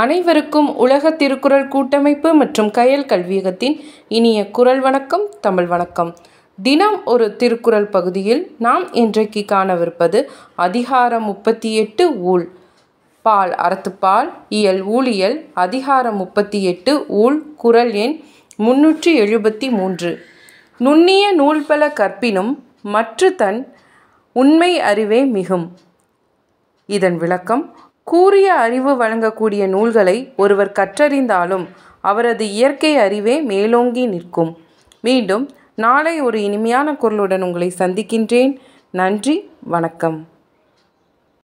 அனைவருக்கும் உலக திருக்குறள் கூட்டமைப்பு மற்றும் கயல் கல்வியகத்தின் இனிய குரல் வணக்கம் தமிழ் வணக்கம் தினம் ஒரு திருக்குறள் பகுதியில் நாம் இன்றைக்கு காணவிருப்பது அதிகாரம் முப்பத்தி எட்டு ஊழ் பால் அறத்துப்பால் இயல் ஊழியல் அதிகாரம் முப்பத்தி எட்டு ஊழ் குரல் எண் முன்னூற்றி எழுபத்தி மூன்று நுண்ணிய நூல்பல கற்பினும் மற்ற தன் உண்மை அறிவே மிகும் இதன் விளக்கம் கூறிய அறிவு வழங்கக்கூடிய நூல்களை ஒருவர் கற்றறிந்தாலும் அவரது இயற்கை அறிவே மேலோங்கி நிற்கும் மீண்டும் நாளை ஒரு இனிமையான குரலுடன் உங்களை சந்திக்கின்றேன் நன்றி வணக்கம்